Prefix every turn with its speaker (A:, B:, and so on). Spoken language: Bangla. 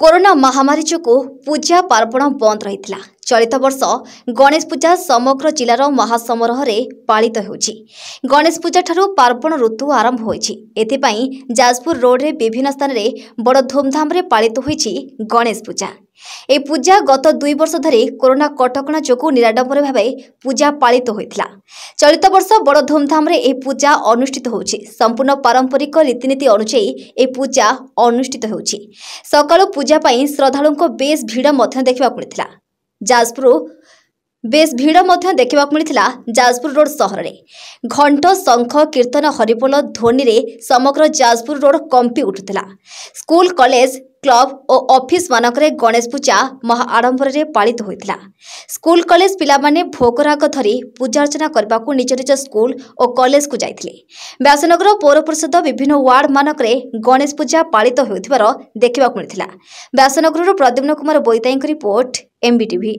A: କରୋନା ମହାମାରୀ ଯୋଗୁଁ ପୂଜା ପାର୍ବଣ ବନ୍ଦ ରହିଥିଲା চলিত বর্ষ গণেশ পূজা সমগ্র জেলার মহাসমারোহরে পালিত ହେଉଛି গণেশ পূଜାଠାରୁ ପାର୍ବଣ ଋତୁ ଆରମ୍ଭ ହୋଇଛି ଏଥିପାଇଁ ଯାଜପୁର ରୋଡ଼ରେ ବିଭିନ୍ନ ସ୍ଥାନରେ ବଡ଼ ଧୁମ୍ଧାମ୍ରେ ପାଳିତ ହୋଇଛି ଗଣେଶ ପୂଜା ଏହି ପୂଜା ଗତ ଦୁଇ ବର୍ଷ ଧରି କରୋନା କଟକଣା ଯୋଗୁଁ ନିରାଡ଼ମ୍ବର ଭାବେ ପୂଜା ପାଳିତ ହୋଇଥିଲା ଚଳିତ ବର୍ଷ ବଡ଼ ଧୁମ୍ଧାମ୍ରେ ଏହି ପୂଜା ଅନୁଷ୍ଠିତ ହେଉଛି ସମ୍ପୂର୍ଣ୍ଣ ପାରମ୍ପରିକ ରୀତିନୀତି ଅନୁଯାୟୀ ଏହି ପୂଜା ଅନୁଷ୍ଠିତ ହେଉଛି ସକାଳୁ ପୂଜା ପାଇଁ ଶ୍ରଦ୍ଧାଳୁଙ୍କ ବେଶ୍ ଭିଡ଼ ମଧ୍ୟ ଦେଖିବାକୁ ମିଳିଥିଲା जाजपुर বেশ ভিড় ମଧ୍ୟ ଦେଖିବାକୁ ମିଳିଥିଲା ଯାଜପୁର ରୋଡ୍ ସହରରେ ଘଣ୍ଟ ଶଙ୍ଖ କୀର୍ତ୍ତନ ହରିବୋଲ ଧ୍ୱନିରେ ସମଗ୍ର ଯାଜପୁର ରୋଡ୍ କମ୍ପି ଉଠୁଥିଲା ସ୍କୁଲ କଲେଜ ক্লব ও অফিস মানকরে গণেশ পূজা মহা আড়ম্বরের পাড়িত হয়েছিল স্কুল কলেজ পিলামানে ভোগরাগ ধরি পূজা অর্চনা করা নিজ নিজ স্কুল ও কলেজ কু যাই ব্যাসনগর পৌর পরিষদ বিভিন্ন ওয়ার্ড মানকরে গণেশ পূজা পাড়িত হেউথিবার দেখা মিলিছিল ব্যাসনগর প্রদ্যুম্ন কুমার বৈতাইঙ্ক রিপোর্ট এমবিটিভি